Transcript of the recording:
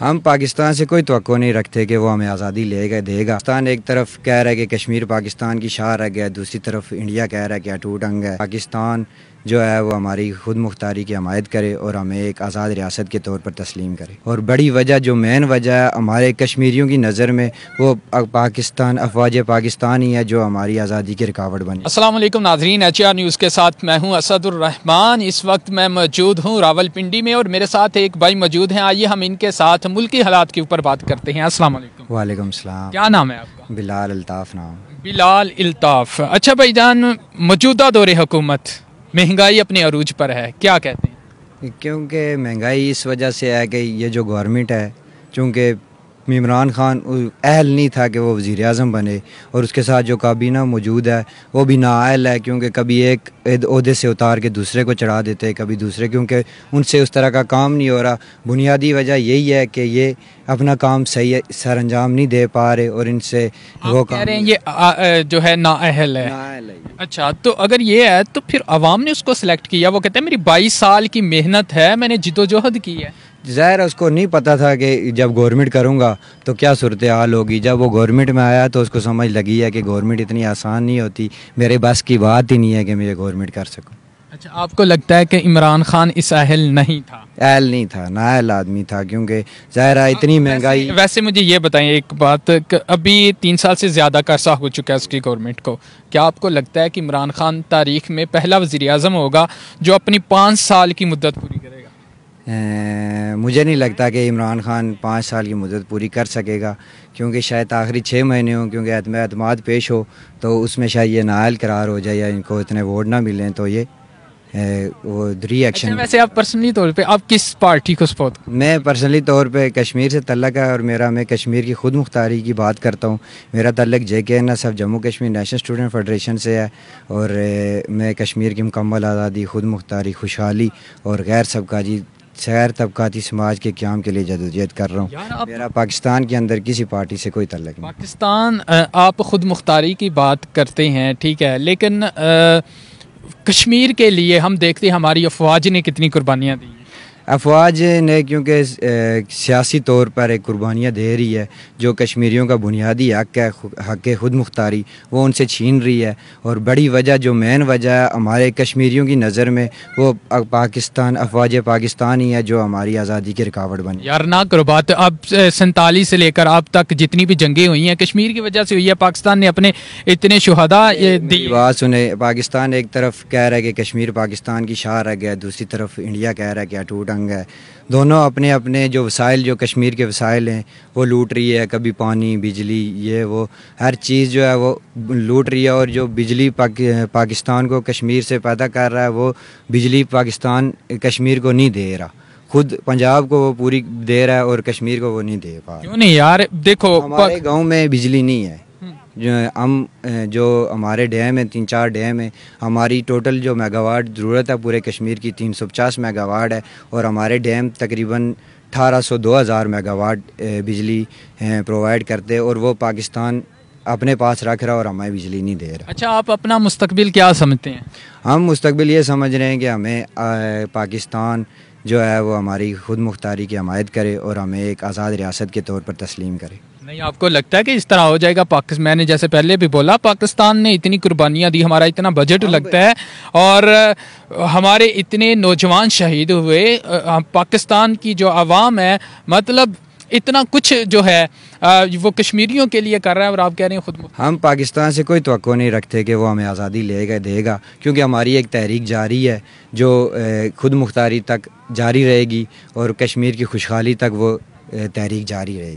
हम पाकिस्तान से कोई तो नहीं रखते कि वो हमें आज़ादी लेगा देगा पाकिस्तान एक तरफ कह रहा है कि कश्मीर पाकिस्तान की शाह रह गया दूसरी तरफ इंडिया कह रहा है कि अटूट अंग है पाकिस्तान जो है वो हमारी खुद मुख्तारी की हमायत करे और हमें एक आज़ाद रियासत के तौर पर तस्लीम करे और बड़ी वजह जो मेन वजह हमारे कश्मीरियों की नज़र में वो पाकिस्तान अफवाज पाकिस्तान ही है जो हमारी आज़ादी की रिकावट बने असल नाजरीन एच आर न्यूज़ के साथ मैं हूँ असदुररहमान इस वक्त मैं मौजूद हूँ रावलपिंडी में और मेरे साथ एक भाई मौजूद हैं आइए हम इनके साथ मुल्की हालात के ऊपर बात करते हैं असल वालेकुम सलाम क्या नाम है आपका बिलाल अल्ताफ़ नाम बिलाल अल्ताफ़ अच्छा भाई जान मौजूदा दौरे हुकूमत महंगाई अपने अरूज पर है क्या कहते हैं क्योंकि महंगाई इस वजह से है कि ये जो गवर्नमेंट है चूँकि इमरान खान अहल नहीं था कि वो वज़ी अजम बने और उसके साथ जो काबीना मौजूद है वो भी अहल है क्योंकि कभी एक अहदे से उतार के दूसरे को चढ़ा देते हैं कभी दूसरे क्योंकि उनसे उस तरह का काम नहीं हो रहा बुनियादी वजह यही है कि ये अपना काम सही सर अंजाम नहीं दे पा रहे और इनसे वो काम रहे हैं ये आ, जो है नाअहल है।, है अच्छा तो अगर ये है तो फिर आवाम ने उसको सिलेक्ट किया वो कहते हैं मेरी बाईस साल की मेहनत है मैंने जिदोजहद की है ज़ाहिर उसको नहीं पता था कि जब गवर्नमेंट करूँगा होगा तो क्या सूरत हाल होगी जब वो गवर्नमेंट में आया तो उसको समझ लगी है कि गवर्नमेंट इतनी आसान नहीं होती मेरे बस की बात ही नहीं है कि मुझे गवर्नमेंट कर सकूँ अच्छा आपको लगता है कि इमरान खान इस अहल नहीं था अहल नहीं था ना अहल आदमी था क्योंकि ज़ाहिर इतनी हाँ, महंगाई वैसे, वैसे मुझे ये बताएं एक बात अभी तीन साल से ज़्यादा कर्सा हो चुका है उसकी गवर्नमेंट को क्या आपको लगता है कि इमरान खान तारीख में पहला वजी अजम होगा जो अपनी पाँच साल की मुद्दत पूरी करेगा मुझे नहीं लगता कि इमरान खान पाँच साल की मदद पूरी कर सकेगा क्योंकि शायद आखिरी छः महीने हों क्योंकि अतमाद पेश हो तो उसमें शायद ये नायल करार हो जाए या इनको इतने वोट ना मिलें तो ये वो रिएक्शन अच्छा, एक्शन वैसे आप पर्सनली तौर पे आप किस पार्टी को सपोर्ट मैं पर्सनली तौर पे कश्मीर से तल्लक है और मेरा मैं कश्मीर की खुद मुख्तारी की बात करता हूँ मेरा तल्लक J K N S F Jammu Kashmir national student federation से है और मैं कश्मीर की मुकम्मल आज़ादी खुद मुख्तारी खुशहाली और गैर सबकाजी सैर तबकाती समाज के क्याम के लिए जदोजहद कर रहा हूँ मेरा पाकिस्तान के अंदर किसी पार्टी से कोई तल्लक नहीं पाकिस्तान आप ख़ुद मुख्तारी की बात करते हैं ठीक है लेकिन आ, कश्मीर के लिए हम देखते हैं हमारी अफवाज ने कितनी कुर्बानियाँ दी अफवाज ने क्योंकि सियासी तौर पर एक कुर्बानियाँ दे रही है जो कश्मीरियों का बुनियादी हक है हक खुद मुख्तारी वो उनसे छीन रही है और बड़ी वजह जो मेन वजह हमारे कश्मीरियों की नज़र में वो पाकिस्तान अफवाज पाकिस्तान ही है जो हमारी आज़ादी की रुकावट बनी यार ना करो बात अब सैंतालीस से लेकर अब तक जितनी भी जंगें हुई हैं कश्मीर की वजह से हुई है पाकिस्तान ने अपने इतने शहदा बात सुने पाकिस्तान एक तरफ कह रहा है कि कश्मीर पाकिस्तान की शाह रह गया दूसरी तरफ इंडिया कह रहा है कि अटूट जंग है दोनों अपने अपने जो वसाइल जो कश्मीर के वसाइल हैं वो लूट रही है कभी पानी बिजली ये वो हर चीज़ जो है वो लूट रही है और जो बिजली पाक, पाकिस्तान को कश्मीर से पैदा कर रहा है वो बिजली पाकिस्तान कश्मीर को नहीं दे रहा खुद पंजाब को वो पूरी दे रहा है और कश्मीर को वो नहीं दे पा रहा क्यों नहीं यार देखो हमारे गांव में बिजली नहीं है जो हम जो हमारे डैम हैं तीन चार डैम हैं हमारी टोटल जो मेगावाट ज़रूरत है पूरे कश्मीर की तीन सौ पचास मेगावाट है और हमारे डैम तकरीबन अठारह सौ दो हज़ार मेगावाट बिजली प्रोवाइड करते और वो पाकिस्तान अपने पास रख रहा और हमें बिजली नहीं दे रहा अच्छा आप अपना मुस्तबिल क्या समझते हैं हम मुस्तबिल ये समझ रहे हैं कि हमें पाकिस्तान जो है वो हमारी खुद मुख्तारी की हमायत करे और हमें एक आज़ाद रियासत के तौर पर तस्लीम करे नहीं आपको लगता है कि इस तरह हो जाएगा पाकिस्तान मैंने जैसे पहले भी बोला पाकिस्तान ने इतनी कुर्बानियाँ दी हमारा इतना बजट लगता है और हमारे इतने नौजवान शहीद हुए पाकिस्तान की जो आवाम है मतलब इतना कुछ जो है वो कश्मीरियों के लिए कर रहा है और आप कह रहे हैं खुद हम पाकिस्तान से कोई तो नहीं रखते कि वो हमें आज़ादी लेगा देगा क्योंकि हमारी एक तहरीक जारी है जो खुद मुख्तारी तक जारी रहेगी और कश्मीर की खुशहाली तक वो तहरीक जारी रहेगी